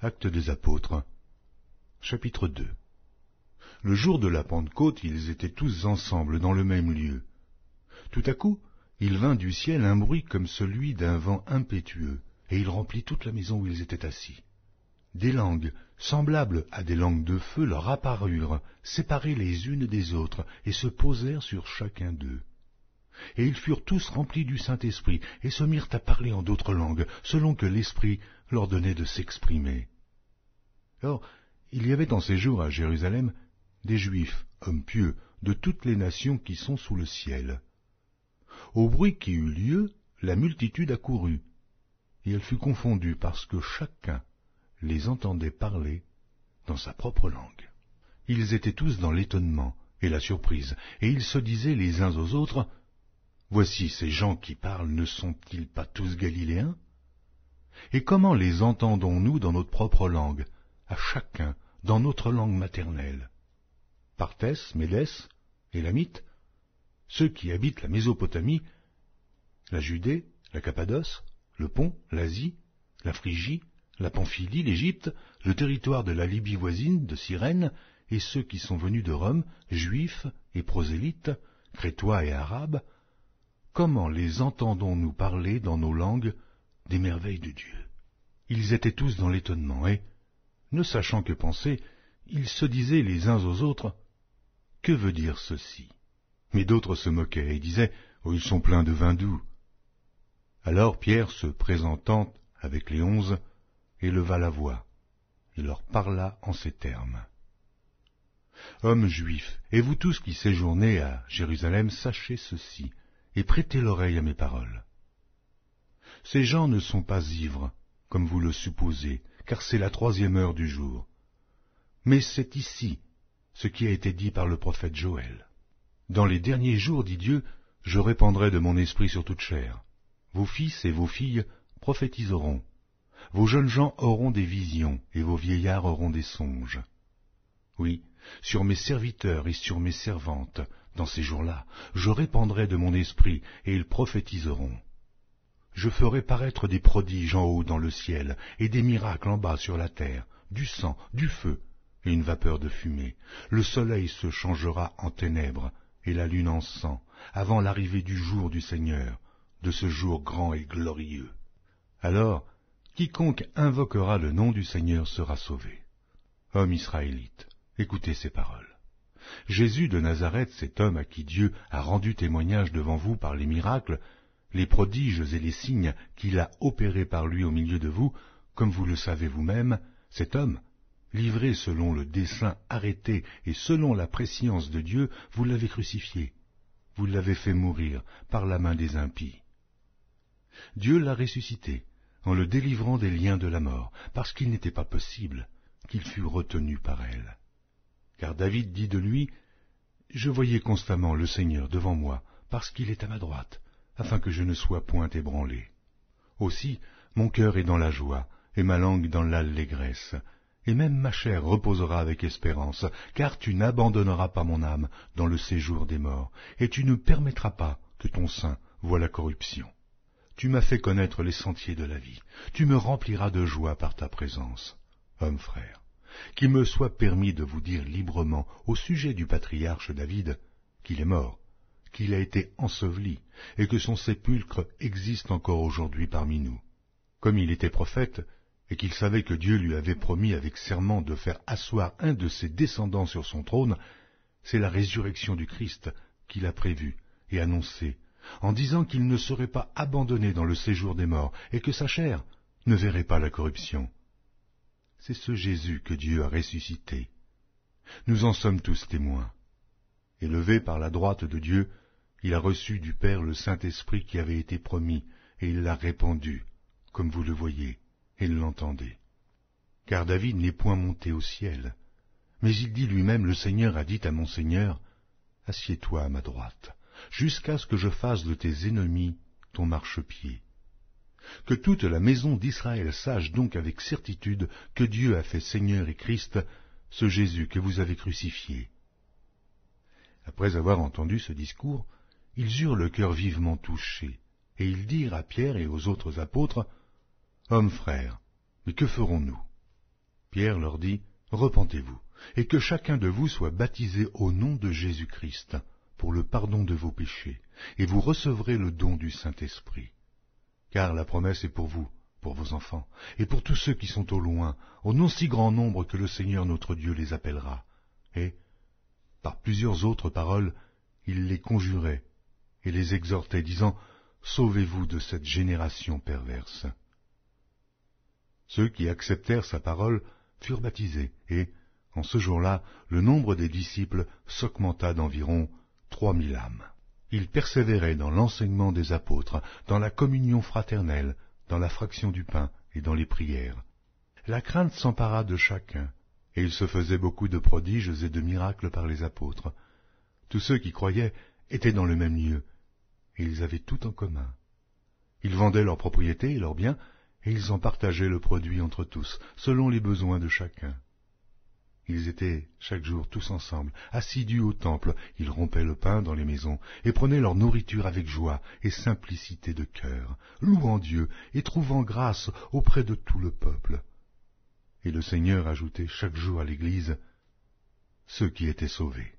Actes des Apôtres, chapitre 2 Le jour de la Pentecôte, ils étaient tous ensemble dans le même lieu. Tout à coup, il vint du ciel un bruit comme celui d'un vent impétueux, et il remplit toute la maison où ils étaient assis. Des langues, semblables à des langues de feu, leur apparurent, séparées les unes des autres, et se posèrent sur chacun d'eux. Et ils furent tous remplis du Saint-Esprit, et se mirent à parler en d'autres langues, selon que l'Esprit leur donnait de s'exprimer. Or, il y avait en ces jours à Jérusalem des Juifs, hommes pieux, de toutes les nations qui sont sous le ciel. Au bruit qui eut lieu, la multitude accourut, et elle fut confondue parce que chacun les entendait parler dans sa propre langue. Ils étaient tous dans l'étonnement et la surprise, et ils se disaient les uns aux autres, Voici ces gens qui parlent ne sont-ils pas tous galiléens Et comment les entendons-nous dans notre propre langue, à chacun, dans notre langue maternelle Parthès, Médès, Élamite, ceux qui habitent la Mésopotamie, la Judée, la Cappadoce, le Pont, l'Asie, la Phrygie, la Pamphylie, l'Égypte, le territoire de la Libye voisine, de Cyrène, et ceux qui sont venus de Rome, juifs et prosélytes, crétois et arabes, comment les entendons-nous parler dans nos langues des merveilles de Dieu Ils étaient tous dans l'étonnement et, ne sachant que penser, ils se disaient les uns aux autres Que veut dire ceci Mais d'autres se moquaient et disaient oh, Ils sont pleins de vin doux. Alors Pierre, se présentant avec les onze, éleva la voix et leur parla en ces termes. Hommes juifs, et vous tous qui séjournez à Jérusalem, sachez ceci, et prêtez l'oreille à mes paroles. Ces gens ne sont pas ivres, comme vous le supposez, car c'est la troisième heure du jour. Mais c'est ici ce qui a été dit par le prophète Joël. Dans les derniers jours, dit Dieu, je répandrai de mon esprit sur toute chair. Vos fils et vos filles prophétiseront. Vos jeunes gens auront des visions, et vos vieillards auront des songes. Oui, sur mes serviteurs et sur mes servantes, dans ces jours-là, je répandrai de mon esprit, et ils prophétiseront. Je ferai paraître des prodiges en haut dans le ciel, et des miracles en bas sur la terre, du sang, du feu, et une vapeur de fumée. Le soleil se changera en ténèbres, et la lune en sang, avant l'arrivée du jour du Seigneur, de ce jour grand et glorieux. Alors, quiconque invoquera le nom du Seigneur sera sauvé. Homme israélite, écoutez ces paroles. Jésus de Nazareth, cet homme à qui Dieu a rendu témoignage devant vous par les miracles, les prodiges et les signes qu'il a opérés par lui au milieu de vous, comme vous le savez vous-même, cet homme, livré selon le dessein arrêté et selon la préscience de Dieu, vous l'avez crucifié, vous l'avez fait mourir par la main des impies. Dieu l'a ressuscité en le délivrant des liens de la mort, parce qu'il n'était pas possible qu'il fût retenu par elle. Car David dit de lui, Je voyais constamment le Seigneur devant moi, parce qu'il est à ma droite, afin que je ne sois point ébranlé. Aussi, mon cœur est dans la joie, et ma langue dans l'allégresse, et même ma chair reposera avec espérance, car tu n'abandonneras pas mon âme dans le séjour des morts, et tu ne permettras pas que ton sein voie la corruption. Tu m'as fait connaître les sentiers de la vie, tu me rempliras de joie par ta présence, homme frère qu'il me soit permis de vous dire librement au sujet du patriarche David qu'il est mort, qu'il a été enseveli, et que son sépulcre existe encore aujourd'hui parmi nous. Comme il était prophète, et qu'il savait que Dieu lui avait promis avec serment de faire asseoir un de ses descendants sur son trône, c'est la résurrection du Christ qu'il a prévue et annoncée, en disant qu'il ne serait pas abandonné dans le séjour des morts, et que sa chair ne verrait pas la corruption c'est ce Jésus que Dieu a ressuscité. Nous en sommes tous témoins. Élevé par la droite de Dieu, il a reçu du Père le Saint-Esprit qui avait été promis, et il l'a répandu, comme vous le voyez et l'entendez. Car David n'est point monté au ciel, mais il dit lui-même, le Seigneur a dit à mon Seigneur, Assieds-toi à ma droite, jusqu'à ce que je fasse de tes ennemis ton marchepied. Que toute la maison d'Israël sache donc avec certitude que Dieu a fait Seigneur et Christ, ce Jésus que vous avez crucifié. Après avoir entendu ce discours, ils eurent le cœur vivement touché, et ils dirent à Pierre et aux autres apôtres, Hommes frères, mais que ferons-nous Pierre leur dit, Repentez-vous, et que chacun de vous soit baptisé au nom de Jésus-Christ, pour le pardon de vos péchés, et vous recevrez le don du Saint-Esprit car la promesse est pour vous, pour vos enfants, et pour tous ceux qui sont au loin, au non si grand nombre que le Seigneur notre Dieu les appellera. Et, par plusieurs autres paroles, il les conjurait et les exhortait, disant, Sauvez-vous de cette génération perverse. Ceux qui acceptèrent sa parole furent baptisés, et, en ce jour-là, le nombre des disciples s'augmenta d'environ trois mille âmes. Ils persévérait dans l'enseignement des apôtres, dans la communion fraternelle, dans la fraction du pain et dans les prières. La crainte s'empara de chacun, et il se faisait beaucoup de prodiges et de miracles par les apôtres. Tous ceux qui croyaient étaient dans le même lieu, et ils avaient tout en commun. Ils vendaient leurs propriétés et leurs biens, et ils en partageaient le produit entre tous, selon les besoins de chacun. Ils étaient chaque jour tous ensemble, assidus au temple, ils rompaient le pain dans les maisons, et prenaient leur nourriture avec joie et simplicité de cœur, louant Dieu et trouvant grâce auprès de tout le peuple. Et le Seigneur ajoutait chaque jour à l'Église ceux qui étaient sauvés.